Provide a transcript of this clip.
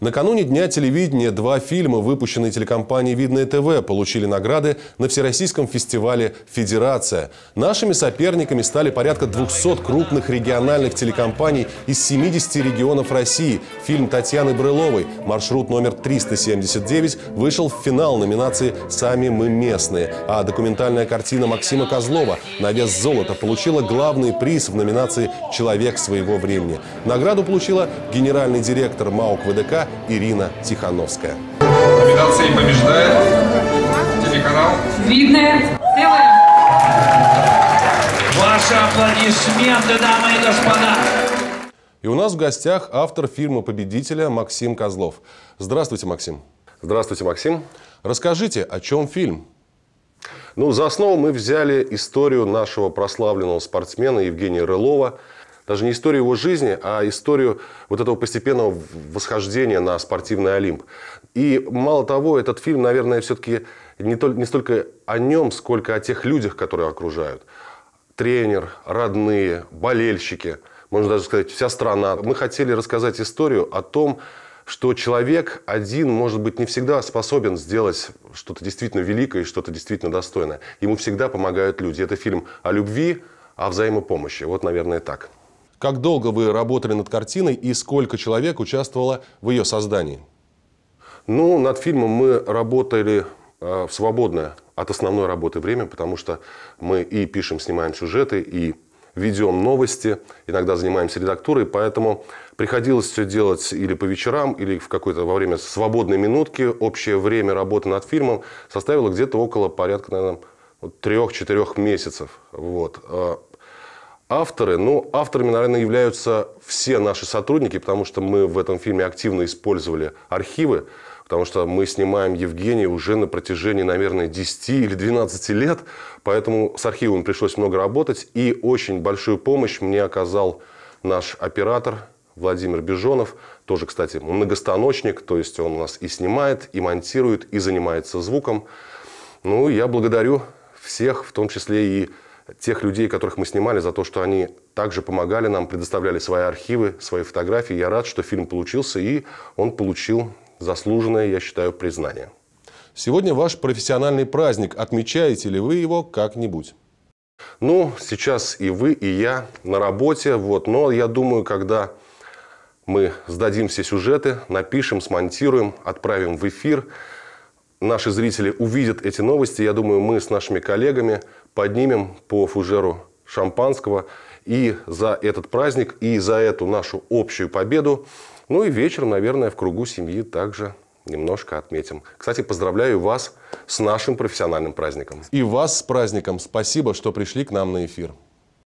Накануне Дня телевидения два фильма, выпущенные телекомпанией «Видное ТВ», получили награды на Всероссийском фестивале «Федерация». Нашими соперниками стали порядка 200 крупных региональных телекомпаний из 70 регионов России. Фильм Татьяны Брыловой «Маршрут номер 379» вышел в финал номинации «Сами мы местные», а документальная картина Максима Козлова «На вес золота» получила главный приз в номинации «Человек своего времени». Награду получила генеральный директор МАОК ВДК Ирина Тихановская. Номинации побеждает телеканал «Видное ТВ». Ваши аплодисменты, дамы и господа. И у нас в гостях автор фильма «Победителя» Максим Козлов. Здравствуйте, Максим. Здравствуйте, Максим. Расскажите, о чем фильм? Ну, за основу мы взяли историю нашего прославленного спортсмена Евгения Рылова – даже не историю его жизни, а историю вот этого постепенного восхождения на спортивный Олимп. И мало того, этот фильм, наверное, все-таки не, только, не столько о нем, сколько о тех людях, которые окружают. Тренер, родные, болельщики, можно даже сказать, вся страна. Мы хотели рассказать историю о том, что человек один, может быть, не всегда способен сделать что-то действительно великое и что-то действительно достойное. Ему всегда помогают люди. Это фильм о любви, о взаимопомощи. Вот, наверное, так. Как долго вы работали над картиной и сколько человек участвовало в ее создании? Ну, над фильмом мы работали э, в свободное от основной работы время, потому что мы и пишем, снимаем сюжеты, и ведем новости, иногда занимаемся редактурой, поэтому приходилось все делать или по вечерам, или в какое-то во время свободной минутки. Общее время работы над фильмом составило где-то около порядка, наверное, трех-четырех месяцев. Вот. Э, Авторы, ну, авторами, наверное, являются все наши сотрудники, потому что мы в этом фильме активно использовали архивы, потому что мы снимаем Евгения уже на протяжении, наверное, 10 или 12 лет, поэтому с архивом пришлось много работать, и очень большую помощь мне оказал наш оператор Владимир Бежонов, тоже, кстати, многостаночник, то есть он у нас и снимает, и монтирует, и занимается звуком. Ну, я благодарю всех, в том числе и тех людей, которых мы снимали, за то, что они также помогали нам, предоставляли свои архивы, свои фотографии. Я рад, что фильм получился, и он получил заслуженное, я считаю, признание. Сегодня ваш профессиональный праздник. Отмечаете ли вы его как-нибудь? Ну, сейчас и вы, и я на работе. Вот. Но я думаю, когда мы сдадим все сюжеты, напишем, смонтируем, отправим в эфир – наши зрители увидят эти новости, я думаю, мы с нашими коллегами поднимем по фужеру шампанского и за этот праздник, и за эту нашу общую победу. Ну и вечером, наверное, в кругу семьи также немножко отметим. Кстати, поздравляю вас с нашим профессиональным праздником. И вас с праздником. Спасибо, что пришли к нам на эфир.